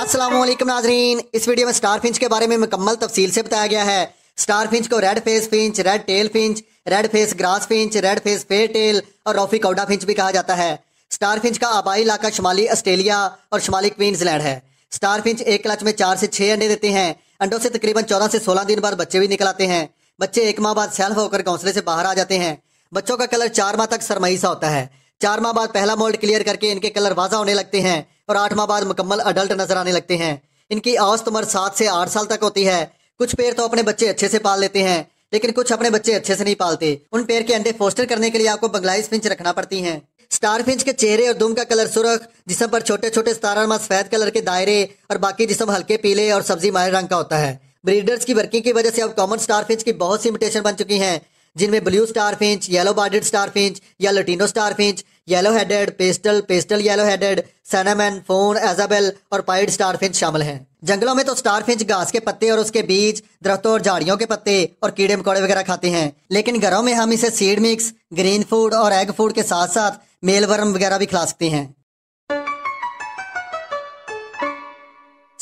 असलम नाजरीन इस वीडियो में स्टार फिंच के बारे में मुकम्मल तफसील से बताया गया है स्टार फिंच को red face finch red tail finch red face grass finch red face fire tail और रॉफी कौडा फिंच भी कहा जाता है स्टार फिंच का आबाई इलाका शुमाली ऑस्ट्रेलिया और शुमाली क्वींसलैंड है स्टार फिंच एक क्लच में चार से छह अंडे देते हैं अंडों से तकरीबन चौदह से सोलह दिन बाद बच्चे भी निकल आते हैं बच्चे एक माह बाद सेल्फ होकर घोंसले से बाहर आ जाते हैं बच्चों का कलर चार माह तक सरमई सा होता है चार माह बाद पहला मोल्ड क्लियर करके इनके कलर वाजा होने लगते हैं और माह बाद मुकम्मल अडल्ट नजर आने लगते हैं इनकी औसत तो उम्र सात से आठ साल तक होती है कुछ पेड़ तो अपने बच्चे अच्छे से पाल लेते हैं लेकिन कुछ अपने बच्चे अच्छे से नहीं पालते उन पेड़ के अंडे फोस्टर करने के लिए आपको बंगलाइज फिंच रखना पड़ती है स्टार फिंच के चेहरे और दुम का कलर सुरख जिसम पर छोटे छोटे स्तारानुमा सफेद कलर के दायरे और बाकी जिसम हल्के पीले और सब्जी मारे रंग का होता है ब्रीडर्स की वर्किंग की वजह से अब कॉमन स्टार फिंच की बहुत सी इमिटेशन बन चुकी हैं जिनमें blue star finch yellow bearded star finch या lutino star finch yellow headed pastel pastel yellow headed cinnamon fawn isabel और पाइड स्टारफिंच शामिल हैं जंगलों में तो स्टारफिंच घास के पत्ते और उसके बीज दरख्तों और झाड़ियों के पत्ते और कीड़े मकोड़े वगैरह खाते हैं लेकिन घरों में हम इसे सीड मिक्स ग्रीन फूड और एग फूड के साथ साथ मेलवर्म वगैरह भी खिला सकते हैं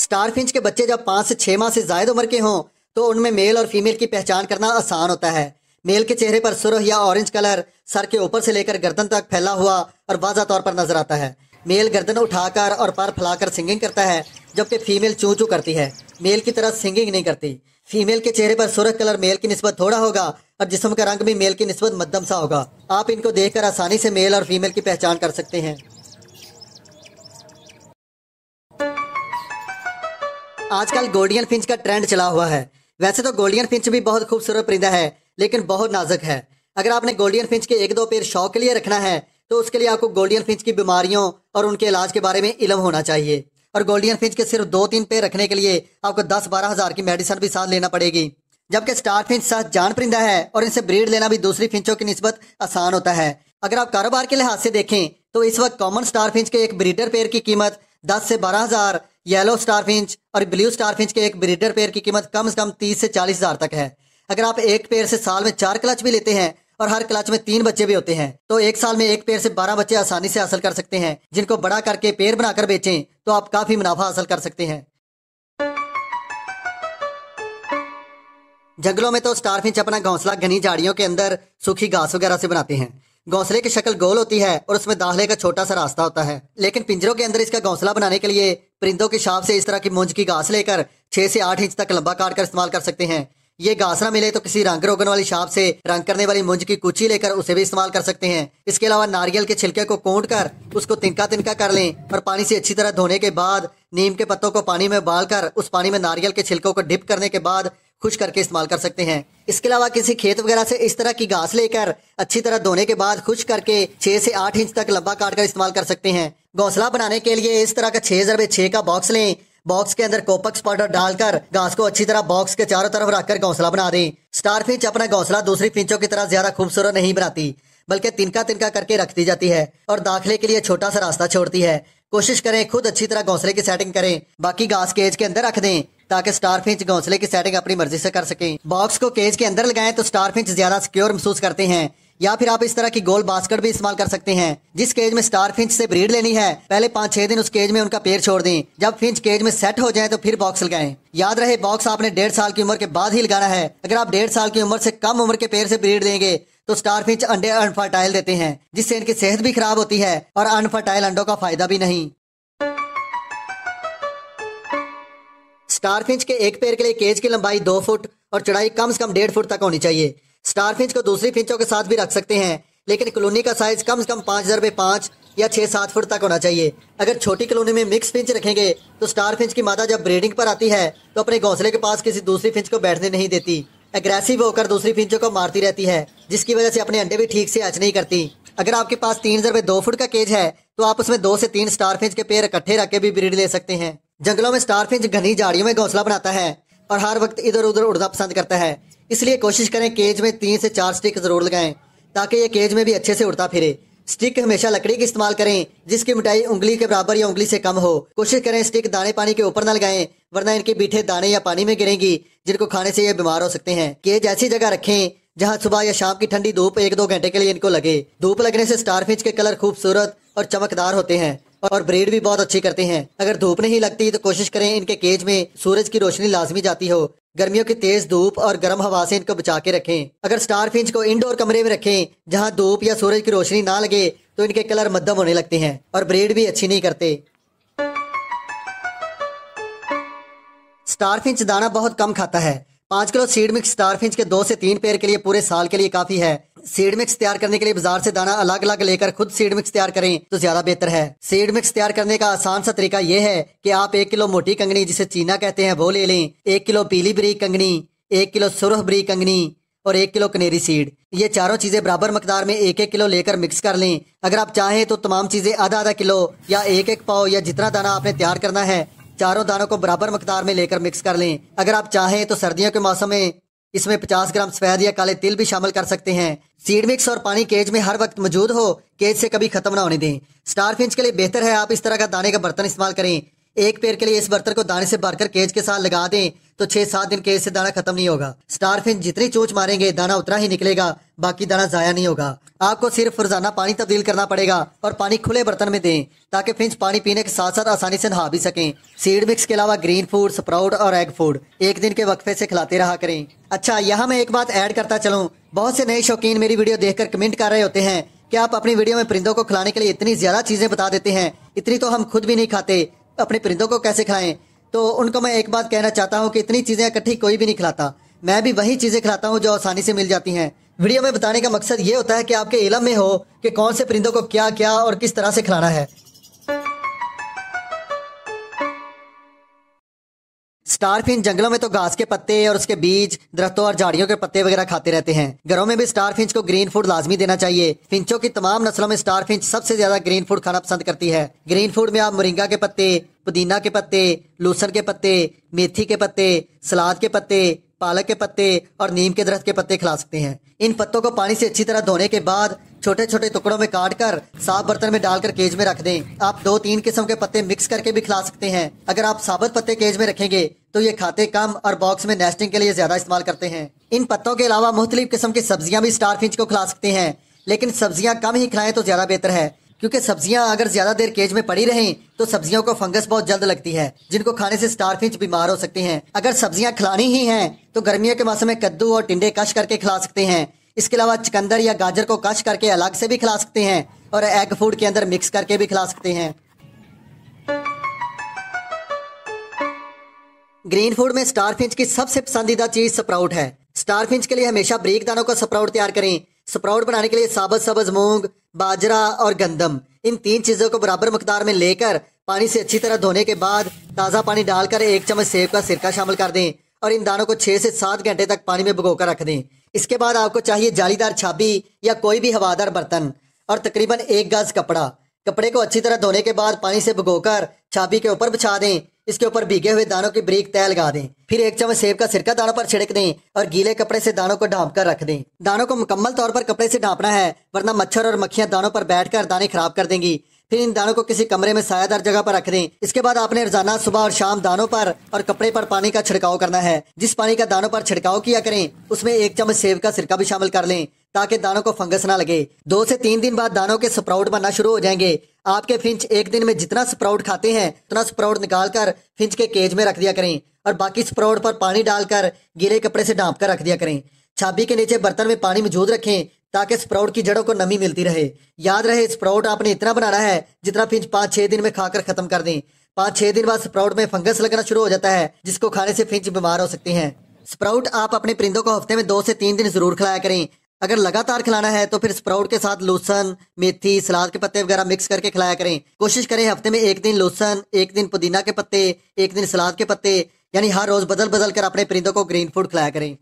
स्टारफिंच के बच्चे जब पांच से छह माह से ज्यादा उम्र के हों तो उनमें मेल और फीमेल की पहचान करना आसान होता है मेल के चेहरे पर सुरह या ऑरेंज कलर सर के ऊपर से लेकर गर्दन तक फैला हुआ और वाजा तौर पर नजर आता है मेल गर्दन उठाकर और पर फैलाकर सिंगिंग करता है जबकि फीमेल चू चू करती है मेल की तरह सिंगिंग नहीं करती फीमेल के चेहरे पर सुरख कलर मेल की नस्बत थोड़ा होगा और जिसम का रंग भी मेल की नस्बत मध्यम सा होगा आप इनको देखकर आसानी से मेल और फीमेल की पहचान कर सकते हैं आजकल गोल्डियन फिंच का ट्रेंड चला हुआ है वैसे तो गोल्डियन फिंच भी बहुत खूबसूरत परिंदा है लेकिन बहुत नाजुक है अगर आपने गोल्डियन फिंच के एक दो पेड़ शौक के लिए रखना है तो उसके लिए आपको गोल्डियन फिंच की बीमारियों और उनके इलाज के बारे में इलम होना चाहिए और गोल्डियन फिंच के सिर्फ दो तीन पेड़ रखने के लिए आपको दस बारह हज़ार की मेडिसिन भी साथ लेना पड़ेगी जबकि स्टार फिंच साथ जान परिंदा है और इनसे ब्रीड लेना भी दूसरी फिंचों की नस्बत आसान होता है अगर आप कारोबार के लिहाज से देखें तो इस वक्त कॉमन स्टार फिंच के एक ब्रीडर पेयर की कीमत दस से बारह हज़ार येलो स्टार फिंच और ब्लू स्टार फिंच के एक ब्रीडर पेयर की कीमत कम से कम तीस से चालीस हज़ार तक है अगर आप एक पेड़ से साल में चार क्लच भी लेते हैं और हर क्लच में तीन बच्चे भी होते हैं तो एक साल में एक पेड़ से बारह बच्चे आसानी से हासिल कर सकते हैं जिनको बड़ा करके पेड़ बनाकर बेचें तो आप काफी मुनाफा हासिल कर सकते हैं जंगलों में तो स्टारफिंच अपना घोंसला घनी झाड़ियों के अंदर सूखी घास वगैरह से बनाते हैं घोंसले की शक्ल गोल होती है और उसमें दाखले का छोटा सा रास्ता होता है लेकिन पिंजरों के अंदर इसका घोंसला बनाने के लिए परिंदों के शाप से इस तरह की मुंज की घास लेकर छह से आठ इंच तक लंबा काट कर इस्तेमाल कर सकते हैं ये घास ना मिले तो किसी रंग रोगन वाली शाप से रंग करने वाली मुंज की कुची लेकर उसे भी इस्तेमाल कर सकते हैं इसके अलावा नारियल के छिलके को कोट कर उसको तिनका तिनका कर लें और पानी से अच्छी तरह धोने के बाद नीम के पत्तों को पानी में उबाल कर उस पानी में नारियल के छिलकों को डिप करने के बाद खुश करके इस्तेमाल कर सकते हैं इसके अलावा किसी खेत वगैरह से इस तरह की घास लेकर अच्छी तरह धोने के बाद खुश करके छह से आठ इंच तक लंबा काट कर इस्तेमाल कर सकते हैं घोंसला बनाने के लिए इस तरह का छह जरबे छह का बॉक्स लें बॉक्स के अंदर कोपक्स पाउडर डालकर घास को अच्छी तरह बॉक्स के चारों तरफ रखकर घोंसला बना दें स्टार फिंच अपना घोंसला दूसरी फिंचों की तरह ज्यादा खूबसूरत नहीं बनाती बल्कि तिनका तिनका करके रख दी जाती है और दाखिले के लिए छोटा सा रास्ता छोड़ती है कोशिश करें खुद अच्छी तरह घोंसले की सेटिंग करें बाकी घास केज के अंदर रख दें ताकि स्टार फिंच घोंसले की सेटिंग अपनी मर्जी से कर सकें बॉक्स को केज के अंदर लगाएं तो स्टार फिंच ज्यादा सिक्योर महसूस करते हैं या फिर आप इस तरह की गोल बास्केट भी इस्तेमाल कर सकते हैं जिस केज में स्टार फिंच से ब्रीड लेनी है पहले पाँच छह दिन उस केज में उनका पेड़ छोड़ दें जब फिंच केज में सेट हो जाए तो फिर बॉक्स लगाएं याद रहे बॉक्स आपने डेढ़ साल की उम्र के बाद ही लगाना है अगर आप डेढ़ साल की उम्र से कम उम्र के पेड़ से ब्रीड देंगे तो स्टार फिंच अंडे अनफर्टाइल देते हैं जिससे इनकी सेहत भी खराब होती है और अनफर्टाइल अंडों का फायदा भी नहीं स्टार फिंच के एक पेड़ के लिए केज की लंबाई दो फुट और चौड़ाई कम से कम डेढ़ फुट तक होनी चाहिए स्टार फिंच को दूसरी फिंचों के साथ भी रख सकते हैं लेकिन कॉलोनी का साइज कम से कम पाँच हज़ार में पाँच या छः सात फुट तक होना चाहिए अगर छोटी कॉलोनी में मिक्स फिंच रखेंगे तो स्टार फिंच की मादा जब ब्रीडिंग पर आती है तो अपने घोंसले के पास किसी दूसरी फिंच को बैठने नहीं देती एग्रेसिव होकर दूसरी फिंचों को मारती रहती है जिसकी वजह से अपने अंडे भी ठीक से हच नहीं करती अगर आपके पास तीन हजार दो फुट का केज है तो आप उसमें दो से तीन स्टार फिंच के पेड़ इकट्ठे रख के भी ब्रीड ले सकते हैं जंगलों में स्टार फिंच घनी झाड़ियों में घोंसला बनाता है और हर वक्त इधर उधर उड़ना पसंद करता है इसलिए कोशिश करें केज में तीन से चार स्टिक ज़रूर लगाएं ताकि ये केज में भी अच्छे से उड़ता फिरे स्टिक हमेशा लकड़ी के इस्तेमाल करें जिसकी मिटाई उंगली के बराबर या उंगली से कम हो कोशिश करें स्टिक दाने पानी के ऊपर न लगाएं वरना इनके बीठे दाने या पानी में गिरेंगी जिनको खाने से ये बीमार हो सकते हैं केज ऐसी जगह रखें जहाँ सुबह या शाम की ठंडी धूप एक दो घंटे के लिए इनको लगे धूप लगने से स्टारफिश के कलर खूबसूरत और चमकदार होते हैं और ब्रीड भी बहुत अच्छी करते हैं अगर धूप नहीं लगती तो कोशिश करें इनके केज में सूरज की रोशनी लाजमी जाती हो गर्मियों की तेज धूप और गर्म हवा से इनको बचा के रखें अगर स्टार फिंच को इंडोर कमरे में रखें जहां धूप या सूरज की रोशनी ना लगे तो इनके कलर मध्यम होने लगते हैं और ब्रीड भी अच्छी नहीं करते स्टार फिंच दाना बहुत कम खाता है पांच किलो सीड मिक्स फिंच के दो से तीन पेड़ के लिए पूरे साल के लिए काफी है सीड मिक्स तैयार करने के लिए बाजार से दाना अलग अलग लेकर खुद सीड मिक्स तैयार करें तो ज्यादा बेहतर है सीड मिक्स तैयार करने का आसान सा तरीका यह है कि आप एक किलो मोटी कंगनी जिसे चीना कहते हैं वो ले लें एक किलो पीली बरी कंगनी एक किलो सुरह बरी कंगनी और एक किलो कनेरी सीड ये चारों चीजें बराबर मकदार में एक एक किलो लेकर मिक्स कर लें अगर आप चाहें तो तमाम चीजें आधा आधा किलो या एक एक पाव या जितना दाना आपने तैयार करना है चारों दानों को बराबर मकदार में लेकर मिक्स कर लें अगर आप चाहें तो सर्दियों के मौसम में इसमें 50 ग्राम सफेद या काले तिल भी शामिल कर सकते हैं सीड मिक्स और पानी केज में हर वक्त मौजूद हो केज से कभी खत्म ना होने दें स्टार फिंच के लिए बेहतर है आप इस तरह का दाने का बर्तन इस्तेमाल करें एक पेड़ के लिए इस बर्तन को दाने से भरकर केज के साथ लगा दें तो छह सात दिन केज से दाना खत्म नहीं होगा स्टारफिन जितनी चोच मारेंगे दाना उतना ही निकलेगा बाकी दाना जाया नहीं होगा आपको सिर्फ रोजाना पानी तब्दील करना पड़ेगा और पानी खुले बर्तन में दें ताकि फिंच पानी पीने के साथ साथ आसानी से नहा भी सकें सीड मिक्स के अलावा ग्रीन फूड स्प्राउट और एग फूड एक दिन के वक्फे से खिलाते रहा करें अच्छा यहाँ मैं एक बात ऐड करता चलूँ बहुत से नए शौकीन मेरी वीडियो देखकर कमेंट कर रहे होते हैं क्या आप अपनी वीडियो में परिंदों को खिलाने के लिए इतनी ज्यादा चीजें बता देते हैं इतनी तो हम खुद भी नहीं खाते अपने परिंदों को कैसे खिलाएं तो उनको मैं एक बात कहना चाहता हूँ कि इतनी चीज़ें इकट्ठी कोई भी नहीं खिलाता मैं भी वही चीज़ें खिलाता हूँ जो आसानी से मिल जाती हैं वीडियो में बताने का मकसद ये होता है कि आपके इलम में हो कि कौन से परिंदों को क्या क्या और किस तरह से खिलाना है स्टारफिन जंगलों में तो घास के पत्ते और उसके बीज दरख्तों और झाड़ियों के पत्ते वगैरह खाते रहते हैं घरों में भी स्टार फिंच को ग्रीन फूड लाजमी देना चाहिए फिंचों की तमाम नस्लों में स्टार फिंच सबसे ज्यादा ग्रीन फूड खाना पसंद करती है ग्रीन फूड में आप मुरिंगा के पत्ते पुदीना के पत्ते लूसन के पत्ते मेथी के पत्ते सलाद के पत्ते पालक के पत्ते और नीम के दरख्त के पत्ते खिला सकते हैं इन पत्तों को पानी से अच्छी तरह धोने के बाद छोटे छोटे टुकड़ों में काट कर साफ बर्तन में डालकर केज में रख दें आप दो तीन किस्म के पत्ते मिक्स करके भी खिला सकते हैं अगर आप साबुत पत्ते केज में रखेंगे तो ये खाते कम और बॉक्स में नेस्टिंग के लिए ज्यादा इस्तेमाल करते हैं इन पत्तों के अलावा मुख्तलिफ किस्म की सब्जियां भी स्टार फिंच को खिला सकते हैं लेकिन सब्जियां कम ही खिलाएं तो ज्यादा बेहतर है क्योंकि सब्जियां अगर ज्यादा देर केज में पड़ी रहें तो सब्जियों को फंगस बहुत जल्द लगती है जिनको खाने से स्टार फिंच बीमार हो सकते हैं अगर सब्जियां खिलानी ही हैं तो गर्मियों के मौसम में कद्दू और टिंडे कश करके खिला सकते हैं इसके अलावा चकंदर या गाजर को कश करके अलग से भी खिला सकते हैं और एग फूड के अंदर मिक्स करके भी खिला सकते हैं ग्रीन फूड में स्टारफिंच की सबसे पसंदीदा चीज स्प्राउट है स्टारफिंच के लिए हमेशा ब्रेक दानों का स्प्राउट तैयार करें स्प्राउट बनाने के लिए साबज सबज मूंग बाजरा और गंदम इन तीन चीजों को बराबर मकदार में लेकर पानी से अच्छी तरह धोने के बाद ताज़ा पानी डालकर एक चम्मच सेब का सिरका शामिल कर दें और इन दानों को छह से सात घंटे तक पानी में भुगो रख दें इसके बाद आपको चाहिए जालीदार छाबी या कोई भी हवादार बर्तन और तकरीबन एक गज कपड़ा कपड़े को अच्छी तरह धोने के बाद पानी से भिगोकर छाबी के ऊपर बिछा दें इसके ऊपर भीगे हुए दानों की ब्रीक तय लगा दें फिर एक चम्मच सेब का सिरका दानों पर छिड़क दें और गीले कपड़े से दानों को ढांप कर रख दें दानों को मुकम्मल तौर पर कपड़े से ढांपना है वरना मच्छर और मक्खियां दानों पर बैठकर दाने खराब कर देंगी फिर इन दानों को किसी कमरे में सायादार जगह पर रख दें इसके बाद आपने रोजाना सुबह और शाम दानों पर और कपड़े पर पानी का छिड़काव करना है जिस पानी का दानों पर छिड़काव किया करें उसमें एक चम्मच सेब का सिरका भी शामिल कर लें ताकि दानों को फंगस ना लगे दो से तीन दिन बाद दानों के स्प्राउट बनना शुरू हो जाएंगे आपके फिंच एक दिन में जितना स्प्राउट खाते हैं उतना स्प्राउट निकाल कर फिंच के केज में रख दिया करें और बाकी स्प्राउट पर पानी डालकर गीले कपड़े से ढांप कर रख दिया करें छाबी के नीचे बर्तन में पानी मौजूद रखें ताकि स्प्राउट की जड़ों को नमी मिलती रहे याद रहे स्प्राउट आपने इतना बनाना है जितना फिंच पाँच छह दिन में खाकर खत्म कर दें पाँच छह दिन बाद स्प्राउट में फंगस लगना शुरू हो जाता है जिसको खाने से फिंच बीमार हो सकती है स्प्राउट आप अपने परिंदों को हफ्ते में दो से तीन दिन जरूर खिलाया करें अगर लगातार खिलाना है तो फिर स्प्राउट के साथ लोसन मेथी सलाद के पत्ते वगैरह मिक्स करके खिलाया करें कोशिश करें हफ्ते में एक दिन लोसन एक दिन पुदीना के पत्ते एक दिन सलाद के पत्ते यानी हर रोज बदल बदल कर अपने परिंदों को ग्रीन फूड खिलाया करें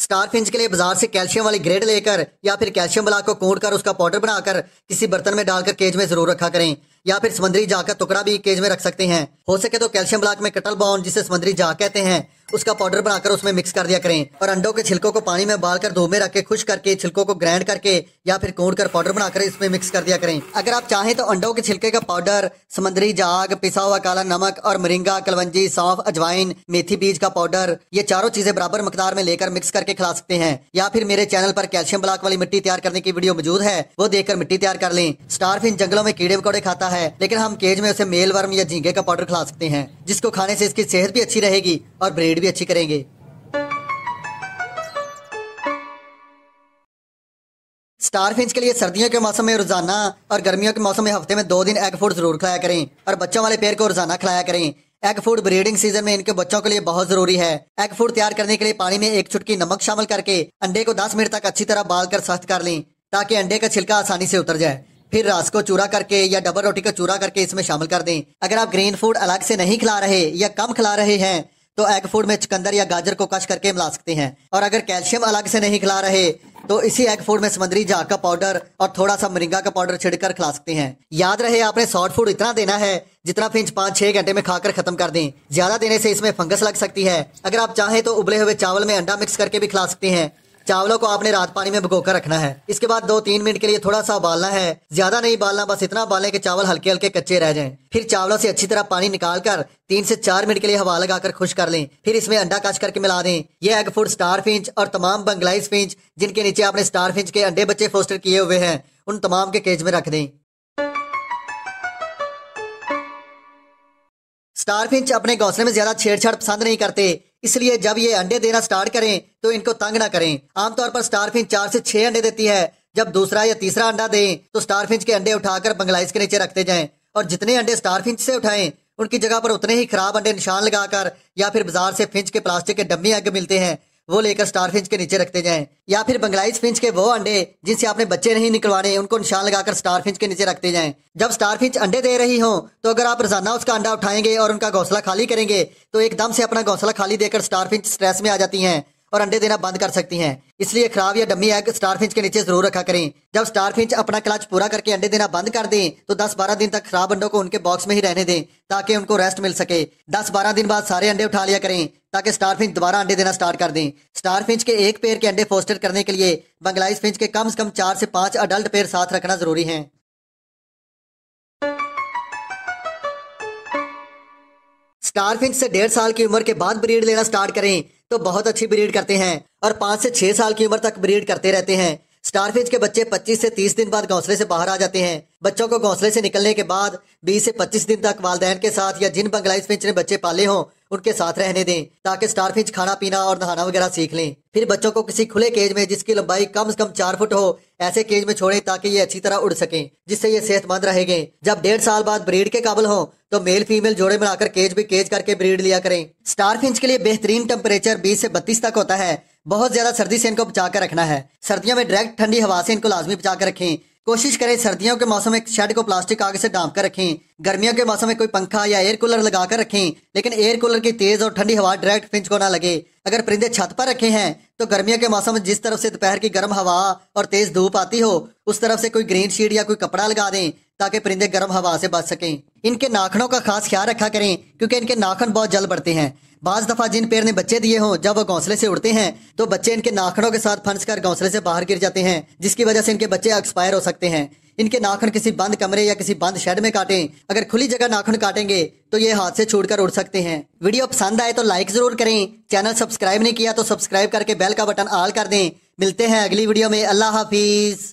स्टार फिंच के लिए बाजार से कैल्शियम वाली ग्रेड लेकर या फिर कैल्शियम ब्लॉक को कूट कर उसका पाउडर बनाकर किसी बर्तन में डालकर केज में जरूर रखा करें या फिर समुद्री जाकर टुकड़ा भी केज में रख सकते हैं हो सके तो कैल्शियम ब्लॉक में कटल बाउंड जिसे समुद्री जा कहते हैं उसका पाउडर बनाकर उसमें मिक्स कर दिया करें और अंडों के छिलकों को पानी में उबाल कर धो में रख के खुश करके छिलकों को ग्राइंड करके या फिर कोड कर पाउडर बनाकर इसमें मिक्स कर दिया करें अगर आप चाहें तो अंडों के छिलके का पाउडर समुद्री जाग पिसा हुआ काला नमक और मरिंगा कलवंजी सौंफ अजवाइन मेथी बीज का पाउडर ये चारों चीजें बराबर मकदार में लेकर मिक्स करके खिला सकते हैं या फिर मेरे चैनल पर कैल्शियम ब्लॉक वाली मिट्टी तैयार करने की वीडियो मौजूद है वो देखकर मिट्टी तैयार कर लें स्टारफिन जंगलों में कीड़े मकोड़े खाता है लेकिन हम केज में उसे मेल वर्म या झींगे का पाउडर खिला सकते हैं जिसको खाने से इसकी सेहत भी अच्छी रहेगी और ब्रेड भी अच्छी करेंगे स्टार फिंच के लिए सर्दियों के मौसम में रोजाना और गर्मियों के मौसम में हफ्ते में दो दिन एग फूड जरूर खिलाया करें और बच्चों वाले पेड़ को रोजाना खिलाया करें एग फूड ब्रीडिंग सीजन में इनके बच्चों के लिए बहुत जरूरी है एग फूड तैयार करने के लिए पानी में एक चुटकी नमक शामिल करके अंडे को दस मिनट तक अच्छी तरह बाल कर सख्त कर लें ताकि अंडे का छिलका आसानी से उतर जाए फिर रास को चूरा करके या डबल रोटी को चूरा करके इसमें शामिल कर दें अगर आप ग्रीन फूड अलग से नहीं खिला रहे या कम खिला रहे हैं तो एग फूड में चुकंदर या गाजर को कश करके मिला सकते हैं और अगर कैल्शियम अलग से नहीं खिला रहे तो इसी एग फूड में समुद्री जहाज का पाउडर और थोड़ा सा मरिंगा का पाउडर छिड़कर खिला सकते हैं याद रहे आपने सॉर्ट फूड इतना देना है जितना फिंच पाँच छह घंटे में खाकर खत्म कर दें ज्यादा देने से इसमें फंगस लग सकती है अगर आप चाहें तो उबले हुए चावल में अंडा मिक्स करके भी खिला सकते हैं चावलों को आपने रात पानी में भिगो कर रखना है इसके बाद दो तीन मिनट के लिए थोड़ा सा उबालना है ज्यादा नहीं उबालना बस इतना उबालें कि चावल हल्के हल्के कच्चे रह जाएं फिर चावलों से अच्छी तरह पानी निकाल कर तीन से चार मिनट के लिए हवा लगाकर खुश कर लें फिर इसमें अंडा काश करके मिला दें ये एग फूड स्टार फिंच और तमाम बंगलाइज फिंच जिनके नीचे आपने स्टार फिंच के अंडे बच्चे फोस्टर किए हुए हैं उन तमाम के केज में रख दें स्टार फिंच अपने घोंसले में ज्यादा छेड़छाड़ पसंद नहीं करते इसलिए जब ये अंडे देना स्टार्ट करें तो इनको तंग ना करें आमतौर पर स्टारफिंच चार से छह अंडे देती है जब दूसरा या तीसरा अंडा दें तो स्टारफिंच के अंडे उठाकर बंगलाइस के नीचे रखते जाएं और जितने अंडे स्टारफिंच से उठाएं उनकी जगह पर उतने ही खराब अंडे निशान लगाकर या फिर बाजार से फिंच के प्लास्टिक के डम्मी अंडे मिलते हैं वो लेकर स्टार फिंच के नीचे रखते जाएं या फिर बंगलाइज फिंच के वो अंडे जिनसे आपने बच्चे नहीं निकलवाने उनको निशान लगाकर स्टार फिंच के नीचे रखते जाएं जब स्टार फिंच अंडे दे रही हो तो अगर आप रोजाना उसका अंडा उठाएंगे और उनका घोसला खाली करेंगे तो एकदम से अपना घोसला खाली देकर स्टार फिंच स्ट्रेस में आ जाती है और अंडे देना बंद कर सकती हैं इसलिए खराब या डमी एग स्टार फिंच के नीचे जरूर रखा करें जब स्टार फिंच अपना क्लच पूरा करके अंडे देना बंद कर दें तो 10-12 दिन तक खराब अंडों को उनके बॉक्स में ही रहने दें ताकि उनको रेस्ट मिल सके 10-12 दिन बाद सारे अंडे उठा लिया करें ताकि स्टार फिंच दोबारा अंडे देना स्टार्ट कर दें स्टार फिंच के एक पेड़ के अंडे फोस्टर करने के लिए बंगलाइज फिंच के कम से कम चार से पांच अडल्ट पेड़ साथ रखना ज़रूरी है स्टार फिंच से डेढ़ साल की उम्र के बाद ब्रीड लेना स्टार्ट करें तो बहुत अच्छी ब्रीड करते हैं और पांच से छह साल की उम्र तक ब्रीड करते रहते हैं स्टारफिश के बच्चे 25 से 30 दिन बाद घोंसले से बाहर आ जाते हैं बच्चों को घोंसले से निकलने के बाद 20 से 25 दिन तक वालदेन के साथ या जिन बंगलाइज फिंच ने बच्चे पाले हों उनके साथ रहने दें ताकि स्टार फिंच खाना पीना और नहाना वगैरह सीख लें फिर बच्चों को किसी खुले केज में जिसकी लंबाई कम से कम चार फुट हो ऐसे केज में छोड़ें ताकि ये अच्छी तरह उड़ सकें जिससे ये सेहतमंद रहेंगे जब डेढ़ साल बाद ब्रीड के काबल हों तो मेल फीमेल जोड़े बनाकर केज भी केज करके ब्रीड लिया करें स्टार फिंच के लिए बेहतरीन टेम्परेचर बीस से बत्तीस तक होता है बहुत ज्यादा सर्दी से इनको बचा कर रखना है सर्दियों में डायरेक्ट ठंडी हवा से इनको लाजमी बचा कर रखें कोशिश करें सर्दियों के मौसम में शेड को प्लास्टिक आग से ढांप कर रखें गर्मियों के मौसम में कोई पंखा या एयर कूलर लगा कर रखें लेकिन एयर कूलर की तेज और ठंडी हवा डायरेक्ट फिंच को ना लगे अगर परिंदे छत पर रखे हैं तो गर्मियों के मौसम में जिस तरफ से दोपहर की गर्म हवा और तेज धूप आती हो उस तरफ से कोई ग्रीन शीट या कोई कपड़ा लगा दें ताकि परिंदे गर्म हवा से बच सकें इनके नाखनों का खास ख्याल रखा करें क्योंकि इनके नाखन बहुत जल बढ़ते हैं बाज दफा जिन पेड़ ने बच्चे दिए हों जब वो घोंसले से उड़ते हैं तो बच्चे इनके नाखनों के साथ फंस कर घोंसले से बाहर गिर जाते हैं जिसकी वजह से इनके बच्चे एक्सपायर हो सकते हैं इनके नाखून किसी बंद कमरे या किसी बंद शेड में काटें अगर खुली जगह नाखून काटेंगे तो ये हाथ से छूटकर उड़ सकते हैं वीडियो पसंद आए तो लाइक जरूर करें चैनल सब्सक्राइब नहीं किया तो सब्सक्राइब करके बेल का बटन ऑल कर दें मिलते हैं अगली वीडियो में अल्लाह हाफिज़